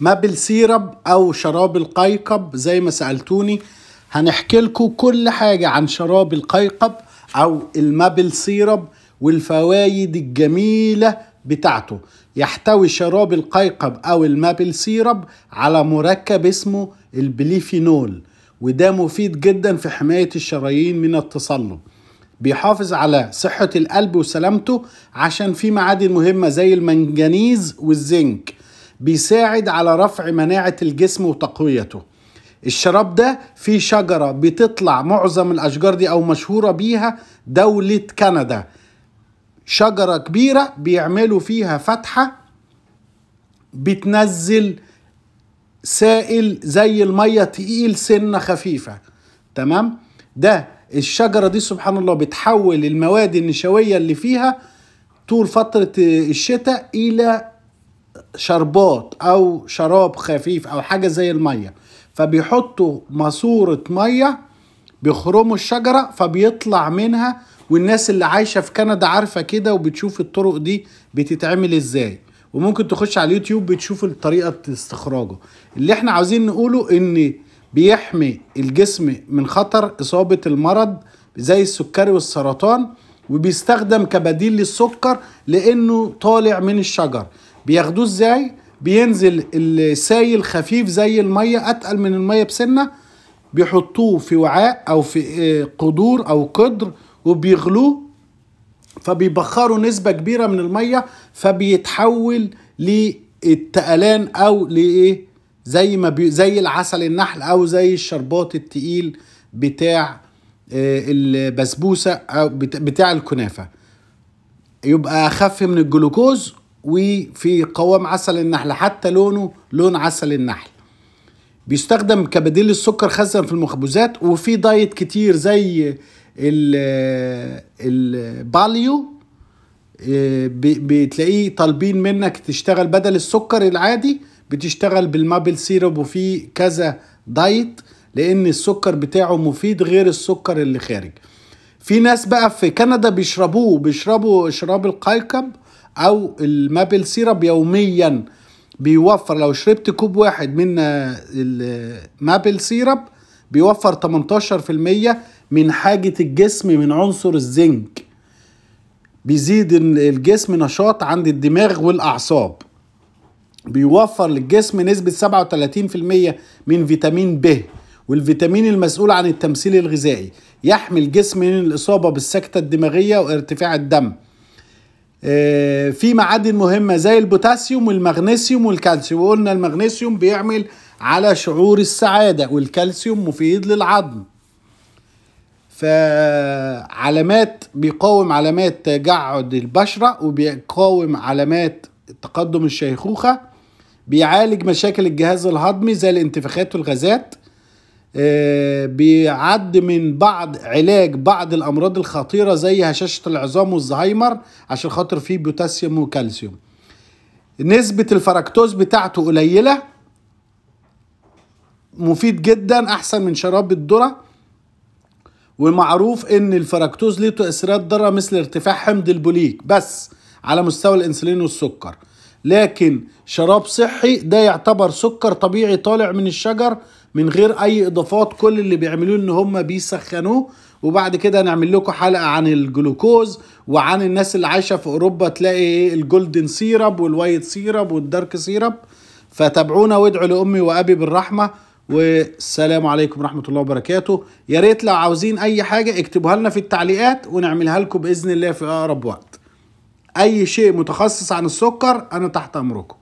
مابل سيرب او شراب القيقب زي ما سالتوني هنحكي لكم كل حاجه عن شراب القيقب او المابل سيرب والفوائد الجميله بتاعته يحتوي شراب القيقب او المابل سيرب على مركب اسمه البليفينول وده مفيد جدا في حمايه الشرايين من التصلب بيحافظ على صحة القلب وسلامته عشان في معادن مهمة زي المنجنيز والزنك بيساعد على رفع مناعة الجسم وتقويته الشراب ده فيه شجرة بتطلع معظم الأشجار دي أو مشهورة بيها دولة كندا شجرة كبيرة بيعملوا فيها فتحة بتنزل سائل زي المية تقيل سنة خفيفة تمام ده الشجرة دي سبحان الله بتحول المواد النشوية اللي فيها طول فترة الشتاء إلى شربات او شراب خفيف او حاجه زي الميه فبيحطوا ماسوره ميه بيخرموا الشجره فبيطلع منها والناس اللي عايشه في كندا عارفه كده وبتشوف الطرق دي بتتعمل ازاي وممكن تخش على اليوتيوب بتشوف طريقه استخراجه اللي احنا عاوزين نقوله ان بيحمي الجسم من خطر اصابه المرض زي السكري والسرطان وبيستخدم كبديل للسكر لانه طالع من الشجر بياخدوه ازاي بينزل السائل خفيف زي الميه اتقل من الميه بسنه بيحطوه في وعاء او في آه، قدور او قدر وبيغلوه فبيبخروا نسبة كبيرة من المية فبيتحول للتقلان أو لإيه زي ما بي زي العسل النحل أو زي الشربات التقيل بتاع آه، البسبوسة أو بتاع الكنافة يبقى أخف من الجلوكوز وفي قوام عسل النحل حتى لونه لون عسل النحل بيستخدم كبديل للسكر خزن في المخبوزات وفي دايت كتير زي الباليو آه، بتلاقيه طالبين منك تشتغل بدل السكر العادي بتشتغل بالمابل سيرب وفي كذا دايت لان السكر بتاعه مفيد غير السكر اللي خارج في ناس بقى في كندا بيشربوه بيشربوا شراب القيقب او المابل سيرب يوميا بيوفر لو شربت كوب واحد من آه، المابل سيرب بيوفر 18% من حاجة الجسم من عنصر الزنك بيزيد الجسم نشاط عند الدماغ والأعصاب بيوفر للجسم نسبة 37% من فيتامين ب والفيتامين المسؤول عن التمثيل الغذائي يحمي الجسم من الإصابة بالسكتة الدماغية وارتفاع الدم آه، في معادن مهمة زي البوتاسيوم والمغنيسيوم والكالسيوم وقلنا المغنيسيوم بيعمل على شعور السعادة والكالسيوم مفيد للعظم فعلامات بيقاوم علامات تجعد البشرة وبيقاوم علامات تقدم الشيخوخة بيعالج مشاكل الجهاز الهضمي زي الانتفاخات والغازات آه، بيعد من بعض علاج بعض الامراض الخطيره زي هشاشه العظام والزهايمر عشان خاطر فيه بوتاسيوم وكالسيوم نسبه الفركتوز بتاعته قليله مفيد جدا احسن من شراب الذره ومعروف ان الفركتوز ليه تاثيرات ضاره مثل ارتفاع حمض البوليك بس على مستوى الانسولين والسكر لكن شراب صحي ده يعتبر سكر طبيعي طالع من الشجر من غير اي اضافات كل اللي بيعملوه ان هم بيسخنوه وبعد كده هنعمل لكم حلقه عن الجلوكوز وعن الناس اللي عايشه في اوروبا تلاقي ايه الجولدن سيرب والوايت سيرب والدارك سيرب فتابعونا وادعوا لامي وابي بالرحمه والسلام عليكم ورحمه الله وبركاته يا ريت لو عاوزين اي حاجه اكتبوها لنا في التعليقات ونعملها لكم باذن الله في اقرب وقت اي شيء متخصص عن السكر انا تحت امركم